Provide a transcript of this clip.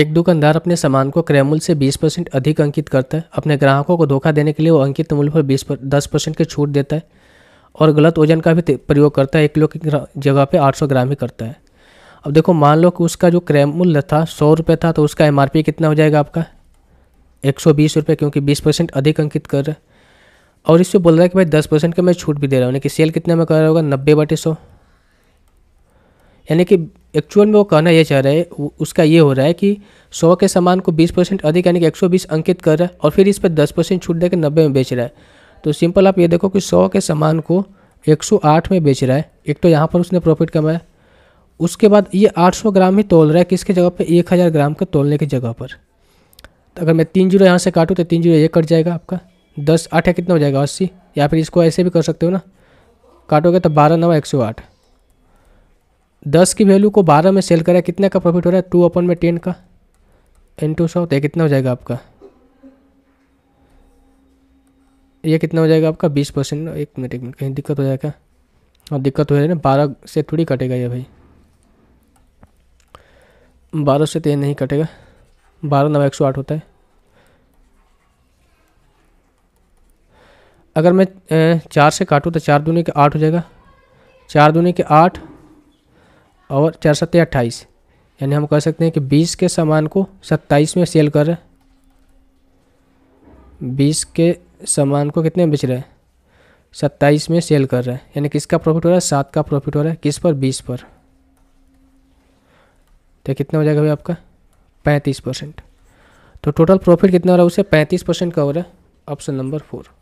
एक दुकानदार अपने सामान को क्रय मूल्य से 20 परसेंट अधिक अंकित करता है अपने ग्राहकों को धोखा देने के लिए वो अंकित मूल्य पर 20 पर दस परसेंट की छूट देता है और गलत वजन का भी प्रयोग करता है एक किलो की जगह पे 800 ग्राम ही करता है अब देखो मान लो कि उसका जो क्रय मूल्य था सौ रुपये था तो उसका एम कितना हो जाएगा आपका एक सौ बीस रुपये क्योंकि बीस परसेंट अधिक अंकित कर रहा है और इससे बोल रहा है कि भाई दस परसेंट का मैं छूट भी दे रहा हूँ यानी कि सेल कितने में कर रहा होगा नब्बे बटे सौ यानी कि एक्चुअल में वो कहना ये चाह रहे हैं उसका ये हो रहा है कि सौ के सामान को बीस परसेंट अधिक यानी कि एक सौ बीस अंकित कर रहा है और फिर इस पर दस परसेंट छूट देकर नब्बे में बेच रहा है तो सिंपल आप ये देखो कि सौ के सामान को एक सौ आठ में बेच रहा है एक तो यहाँ पर उसने प्रॉफिट कमाया उसके बाद ये आठ सौ ग्राम ही तोल रहा है किसके जगह पर एक हज़ार ग्राम का तोलने की जगह पर तो अगर मैं तीन जीरो यहाँ से काटूँ तो तीन जीरो ये कट जाएगा आपका दस आठ कितना हो जाएगा अस्सी या फिर इसको ऐसे भी कर सकते हो ना काटोगे तो बारह नवा एक सौ आठ दस की वैल्यू को बारह में सेल करें कितने का प्रॉफिट हो रहा है टू अपन में टेन का एन टू सौ तो कितना हो जाएगा आपका ये कितना हो जाएगा आपका बीस परसेंट एक मिनट एक मिनट कहीं दिक्कत हो जाएगा और हाँ, दिक्कत हो जाएगी ना बारह से थोड़ी कटेगा ये भाई बारह से तो ये नहीं कटेगा बारह नवा एक सौ आठ होता है अगर मैं चार से काटूँ तो चार दूनी के आठ हो जाएगा चार दूनी के आठ और चार सत्ते अट्ठाईस यानी हम कह सकते हैं कि बीस के सामान को सत्ताईस में सेल कर रहे बीस के सामान को कितने बेच रहे हैं सत्ताईस में सेल कर रहे हैं यानी किसका प्रॉफिट हो रहा है सात का प्रॉफिट हो रहा है किस पर बीस पर तो कितना हो जाएगा भाई आपका पैंतीस परसेंट तो टोटल प्रॉफिट कितना हो रहा है उसे पैंतीस परसेंट का हो रहा है ऑप्शन नंबर फोर